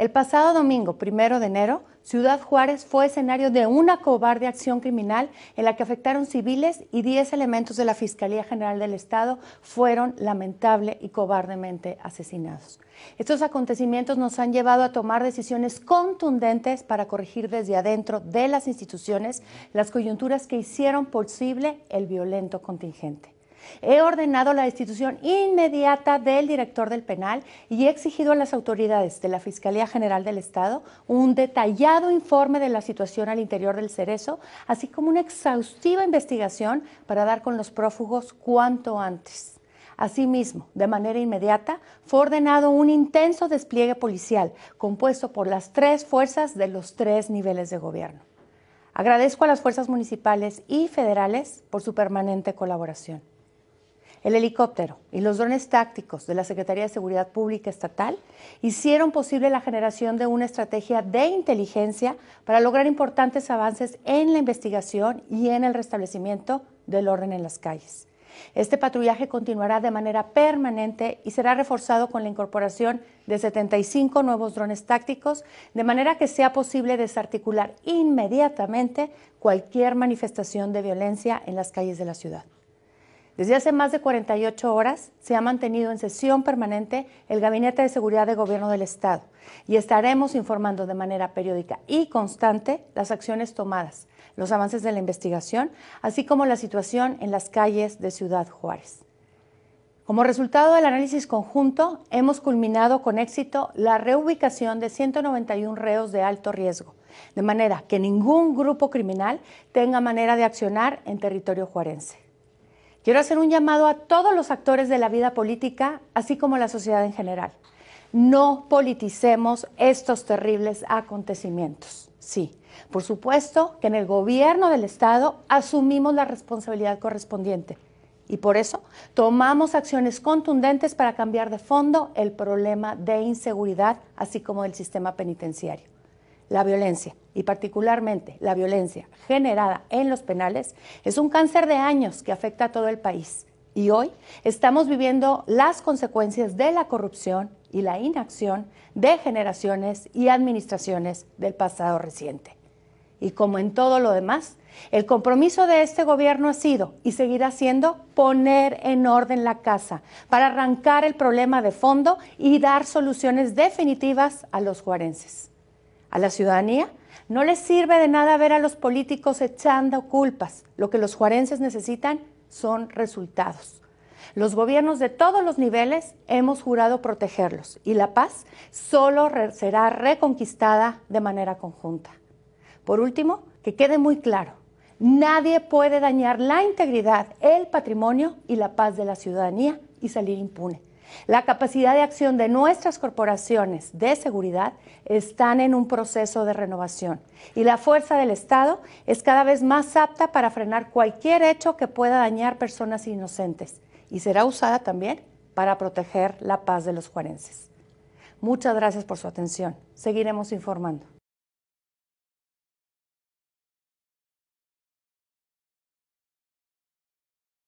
El pasado domingo, primero de enero, Ciudad Juárez fue escenario de una cobarde acción criminal en la que afectaron civiles y 10 elementos de la Fiscalía General del Estado fueron lamentable y cobardemente asesinados. Estos acontecimientos nos han llevado a tomar decisiones contundentes para corregir desde adentro de las instituciones las coyunturas que hicieron posible el violento contingente. He ordenado la destitución inmediata del director del penal y he exigido a las autoridades de la Fiscalía General del Estado un detallado informe de la situación al interior del Cerezo, así como una exhaustiva investigación para dar con los prófugos cuanto antes. Asimismo, de manera inmediata, fue ordenado un intenso despliegue policial compuesto por las tres fuerzas de los tres niveles de gobierno. Agradezco a las fuerzas municipales y federales por su permanente colaboración. El helicóptero y los drones tácticos de la Secretaría de Seguridad Pública Estatal hicieron posible la generación de una estrategia de inteligencia para lograr importantes avances en la investigación y en el restablecimiento del orden en las calles. Este patrullaje continuará de manera permanente y será reforzado con la incorporación de 75 nuevos drones tácticos, de manera que sea posible desarticular inmediatamente cualquier manifestación de violencia en las calles de la ciudad. Desde hace más de 48 horas se ha mantenido en sesión permanente el Gabinete de Seguridad de Gobierno del Estado y estaremos informando de manera periódica y constante las acciones tomadas, los avances de la investigación, así como la situación en las calles de Ciudad Juárez. Como resultado del análisis conjunto, hemos culminado con éxito la reubicación de 191 reos de alto riesgo, de manera que ningún grupo criminal tenga manera de accionar en territorio juarense. Quiero hacer un llamado a todos los actores de la vida política, así como a la sociedad en general. No politicemos estos terribles acontecimientos. Sí, por supuesto que en el gobierno del Estado asumimos la responsabilidad correspondiente y por eso tomamos acciones contundentes para cambiar de fondo el problema de inseguridad, así como del sistema penitenciario la violencia, y particularmente la violencia generada en los penales, es un cáncer de años que afecta a todo el país. Y hoy estamos viviendo las consecuencias de la corrupción y la inacción de generaciones y administraciones del pasado reciente. Y como en todo lo demás, el compromiso de este gobierno ha sido y seguirá siendo poner en orden la casa para arrancar el problema de fondo y dar soluciones definitivas a los juarenses a la ciudadanía. No les sirve de nada ver a los políticos echando culpas. Lo que los juarenses necesitan son resultados. Los gobiernos de todos los niveles hemos jurado protegerlos y la paz solo será reconquistada de manera conjunta. Por último, que quede muy claro, nadie puede dañar la integridad, el patrimonio y la paz de la ciudadanía y salir impune. La capacidad de acción de nuestras corporaciones de seguridad están en un proceso de renovación y la fuerza del Estado es cada vez más apta para frenar cualquier hecho que pueda dañar personas inocentes y será usada también para proteger la paz de los juarenses. Muchas gracias por su atención. Seguiremos informando.